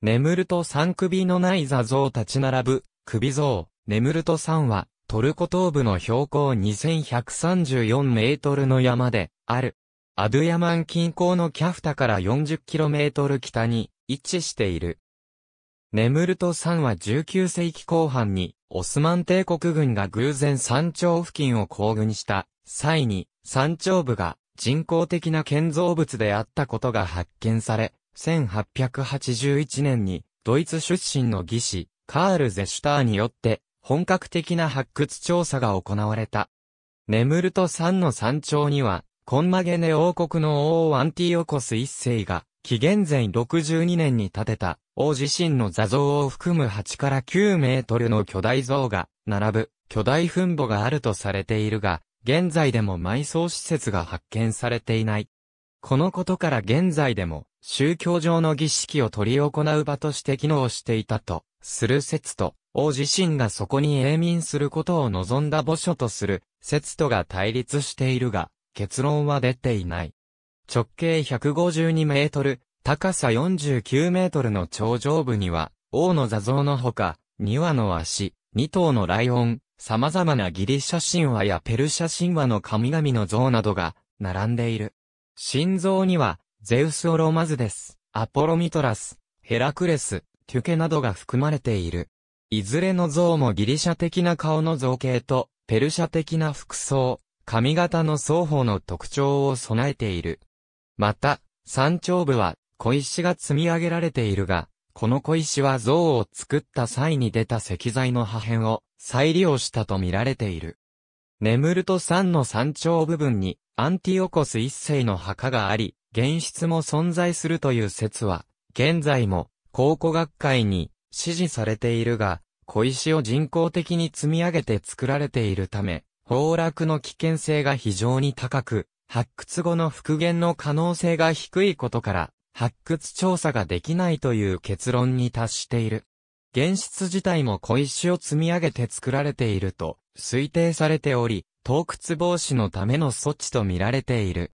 眠ると三首のない座像立ち並ぶ、首像、眠ると山は、トルコ東部の標高2134メートルの山で、ある。アドゥヤマン近郊のキャフタから4 0トル北に位置している。眠ると山は19世紀後半に、オスマン帝国軍が偶然山頂付近を行軍した際に、山頂部が人工的な建造物であったことが発見され、1881年にドイツ出身の技師、カール・ゼシュターによって本格的な発掘調査が行われた。ネムルト山の山頂には、コンマゲネ王国の王アンティオコス一世が、紀元前62年に建てた王自身の座像を含む8から9メートルの巨大像が並ぶ巨大墳墓があるとされているが、現在でも埋葬施設が発見されていない。このことから現在でも宗教上の儀式を取り行う場として機能していたとする説と、王自身がそこに永民することを望んだ墓所とする説とが対立しているが、結論は出ていない。直径152メートル、高さ49メートルの頂上部には、王の座像のほか、2羽の足、2頭のライオン、様々なギリシャ神話やペルシャ神話の神々の像などが並んでいる。心臓には、ゼウス・オロマズです、アポロミトラス、ヘラクレス、テュケなどが含まれている。いずれの像もギリシャ的な顔の造形と、ペルシャ的な服装、髪型の双方の特徴を備えている。また、山頂部は、小石が積み上げられているが、この小石は像を作った際に出た石材の破片を再利用したと見られている。ネムルト山の山頂部分にアンティオコス一世の墓があり、現実も存在するという説は、現在も考古学会に支持されているが、小石を人工的に積み上げて作られているため、崩落の危険性が非常に高く、発掘後の復元の可能性が低いことから、発掘調査ができないという結論に達している。現実自体も小石を積み上げて作られていると推定されており、洞窟防止のための措置と見られている。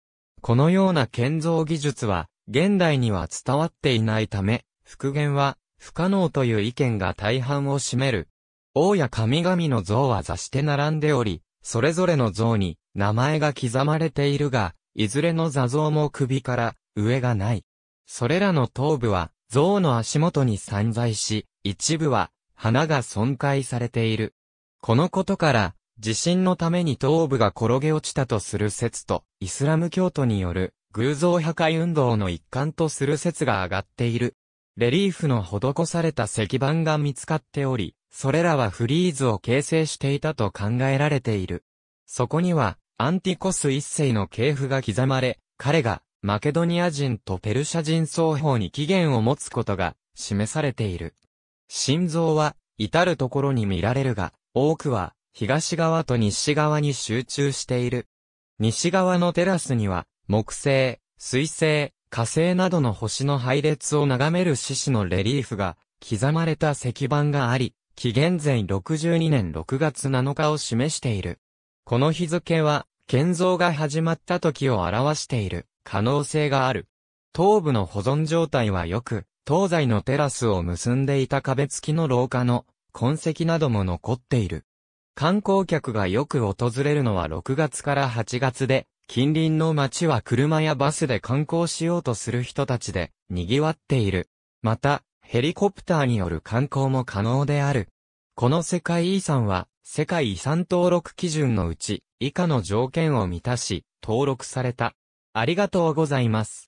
このような建造技術は、現代には伝わっていないため、復元は不可能という意見が大半を占める。王や神々の像は座して並んでおり、それぞれの像に名前が刻まれているが、いずれの座像も首から上がない。それらの頭部は像の足元に散在し、一部は花が損壊されている。このことから地震のために頭部が転げ落ちたとする説と、イスラム教徒による偶像破壊運動の一環とする説が上がっている。レリーフの施された石板が見つかっており、それらはフリーズを形成していたと考えられている。そこには、アンティコス一世の系譜が刻まれ、彼が、マケドニア人とペルシャ人双方に起源を持つことが、示されている。心臓は、至るところに見られるが、多くは、東側と西側に集中している。西側のテラスには、木星、水星、火星などの星の配列を眺める獅子のレリーフが刻まれた石板があり、紀元前62年6月7日を示している。この日付は、建造が始まった時を表している可能性がある。頭部の保存状態は良く、東西のテラスを結んでいた壁付きの廊下の痕跡なども残っている。観光客がよく訪れるのは6月から8月で、近隣の街は車やバスで観光しようとする人たちで賑わっている。また、ヘリコプターによる観光も可能である。この世界遺産は、世界遺産登録基準のうち、以下の条件を満たし、登録された。ありがとうございます。